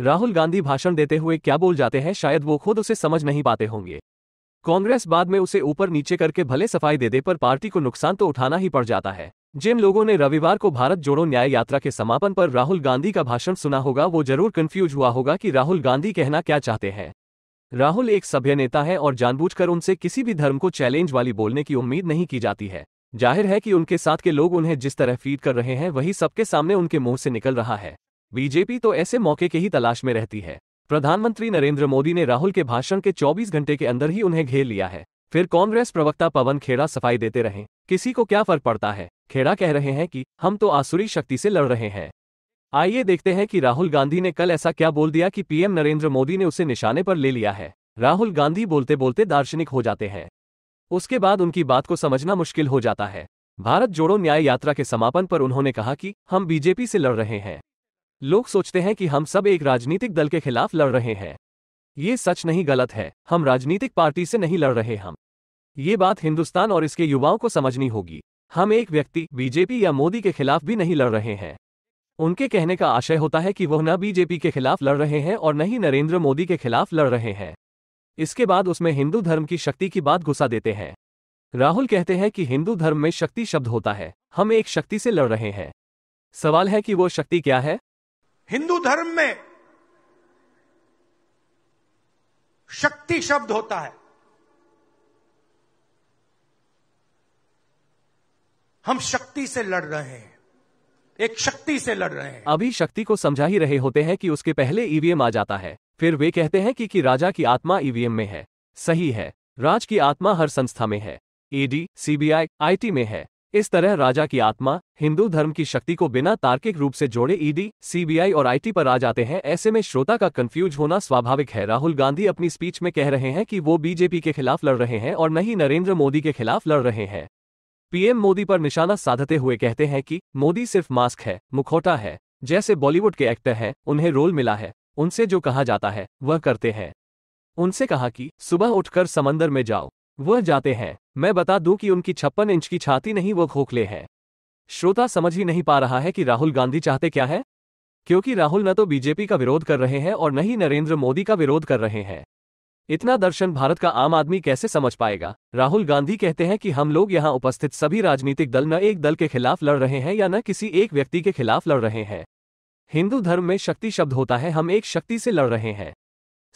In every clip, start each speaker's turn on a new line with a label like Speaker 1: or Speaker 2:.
Speaker 1: राहुल गांधी भाषण देते हुए क्या बोल जाते हैं शायद वो खुद उसे समझ नहीं पाते होंगे कांग्रेस बाद में उसे ऊपर नीचे करके भले सफाई दे दे पर पार्टी को नुकसान तो उठाना ही पड़ जाता है जिन लोगों ने रविवार को भारत जोड़ो न्याय यात्रा के समापन पर राहुल गांधी का भाषण सुना होगा वो जरूर कन्फ्यूज हुआ होगा कि राहुल गांधी कहना क्या चाहते हैं राहुल एक सभ्य नेता है और जानबूझकर उनसे किसी भी धर्म को चैलेंज वाली बोलने की उम्मीद नहीं की जाती है जाहिर है कि उनके साथ के लोग उन्हें जिस तरह फीड कर रहे हैं वही सबके सामने उनके मुंह से निकल रहा है बीजेपी तो ऐसे मौके के ही तलाश में रहती है प्रधानमंत्री नरेंद्र मोदी ने राहुल के भाषण के 24 घंटे के अंदर ही उन्हें घेर लिया है फिर कांग्रेस प्रवक्ता पवन खेड़ा सफाई देते रहे किसी को क्या फर्क पड़ता है खेड़ा कह रहे हैं कि हम तो आसुरी शक्ति से लड़ रहे हैं आइए देखते हैं कि राहुल गांधी ने कल ऐसा क्या बोल दिया कि पीएम नरेंद्र मोदी ने उसे निशाने पर ले लिया है राहुल गांधी बोलते बोलते दार्शनिक हो जाते हैं उसके बाद उनकी बात को समझना मुश्किल हो जाता है भारत जोड़ो न्याय यात्रा के समापन पर उन्होंने कहा कि हम बीजेपी से लड़ रहे हैं लोग सोचते हैं कि हम सब एक राजनीतिक दल के खिलाफ लड़ रहे हैं ये सच नहीं गलत है हम राजनीतिक पार्टी से नहीं लड़ रहे हम ये बात हिंदुस्तान और इसके युवाओं को समझनी होगी हम एक व्यक्ति बीजेपी या मोदी के खिलाफ भी नहीं लड़ रहे हैं उनके कहने का आशय होता है कि वह न बीजेपी के खिलाफ लड़ रहे हैं और न ही नरेंद्र मोदी के खिलाफ लड़ रहे हैं इसके बाद उसमें हिंदू धर्म की शक्ति की बात घुसा देते हैं राहुल कहते हैं कि हिंदू धर्म में शक्ति शब्द होता है हम एक शक्ति से लड़ रहे हैं सवाल है कि वो शक्ति क्या है हिंदू धर्म में शक्ति शब्द होता है हम शक्ति से लड़ रहे हैं एक शक्ति से लड़ रहे हैं अभी शक्ति को समझा ही रहे होते हैं कि उसके पहले ईवीएम आ जाता है फिर वे कहते हैं कि, कि राजा की आत्मा ईवीएम में है सही है राज की आत्मा हर संस्था में है ईडी सीबीआई आईटी में है इस तरह राजा की आत्मा हिंदू धर्म की शक्ति को बिना तार्किक रूप से जोड़े ईडी सीबीआई और आईटी पर आ जाते हैं ऐसे में श्रोता का कंफ्यूज होना स्वाभाविक है राहुल गांधी अपनी स्पीच में कह रहे हैं कि वो बीजेपी के खिलाफ लड़ रहे हैं और न ही नरेंद्र मोदी के खिलाफ लड़ रहे हैं पीएम मोदी पर निशाना साधते हुए कहते हैं कि मोदी सिर्फ मास्क है मुखौटा है जैसे बॉलीवुड के एक्टर हैं उन्हें रोल मिला है उनसे जो कहा जाता है वह करते हैं उनसे कहा कि सुबह उठकर समंदर में जाओ वह जाते हैं मैं बता दूं कि उनकी छप्पन इंच की छाती नहीं वो खोखले हैं श्रोता समझ ही नहीं पा रहा है कि राहुल गांधी चाहते क्या है क्योंकि राहुल न तो बीजेपी का विरोध कर रहे हैं और न ही नरेंद्र मोदी का विरोध कर रहे हैं इतना दर्शन भारत का आम आदमी कैसे समझ पाएगा राहुल गांधी कहते हैं कि हम लोग यहां उपस्थित सभी राजनीतिक दल न एक दल के खिलाफ लड़ रहे हैं या न किसी एक व्यक्ति के खिलाफ लड़ रहे हैं हिंदू धर्म में शक्ति शब्द होता है हम एक शक्ति से लड़ रहे हैं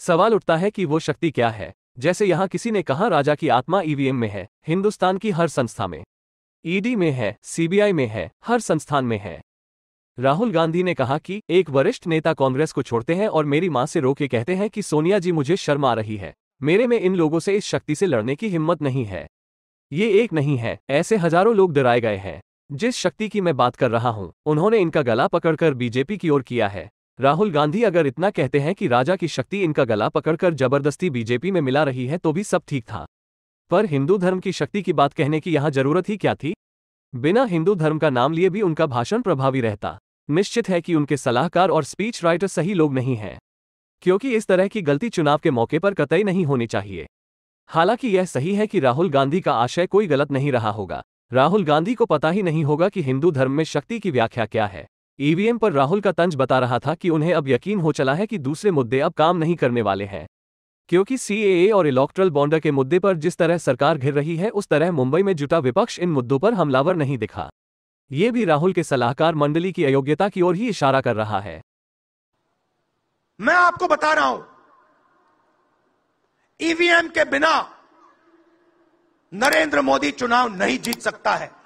Speaker 1: सवाल उठता है कि वो शक्ति क्या है जैसे यहां किसी ने कहा राजा की आत्मा ईवीएम में है हिंदुस्तान की हर संस्था में ईडी में है सीबीआई में है हर संस्थान में है राहुल गांधी ने कहा कि एक वरिष्ठ नेता कांग्रेस को छोड़ते हैं और मेरी मां से रो के कहते हैं कि सोनिया जी मुझे शर्म आ रही है मेरे में इन लोगों से इस शक्ति से लड़ने की हिम्मत नहीं है ये एक नहीं है ऐसे हजारों लोग डराए गए हैं जिस शक्ति की मैं बात कर रहा हूं उन्होंने इनका गला पकड़कर बीजेपी की ओर किया है राहुल गांधी अगर इतना कहते हैं कि राजा की शक्ति इनका गला पकड़कर जबरदस्ती बीजेपी में मिला रही है तो भी सब ठीक था पर हिंदू धर्म की शक्ति की बात कहने की यहां जरूरत ही क्या थी बिना हिंदू धर्म का नाम लिए भी उनका भाषण प्रभावी रहता निश्चित है कि उनके सलाहकार और स्पीच राइटर सही लोग नहीं हैं क्योंकि इस तरह की गलती चुनाव के मौके पर कतई नहीं होनी चाहिए हालांकि यह सही है कि राहुल गांधी का आशय कोई गलत नहीं रहा होगा राहुल गांधी को पता ही नहीं होगा कि हिंदू धर्म में शक्ति की व्याख्या क्या है ईवीएम पर राहुल का तंज बता रहा था कि उन्हें अब यकीन हो चला है कि दूसरे मुद्दे अब काम नहीं करने वाले हैं क्योंकि सीएए और इलेक्ट्रल बॉन्डर के मुद्दे पर जिस तरह सरकार घिर रही है उस तरह मुंबई में जुटा विपक्ष इन मुद्दों पर हमलावर नहीं दिखा ये भी राहुल के सलाहकार मंडली की अयोग्यता की ओर ही इशारा कर रहा है मैं आपको बता रहा हूं ईवीएम के बिना नरेंद्र मोदी चुनाव नहीं जीत सकता है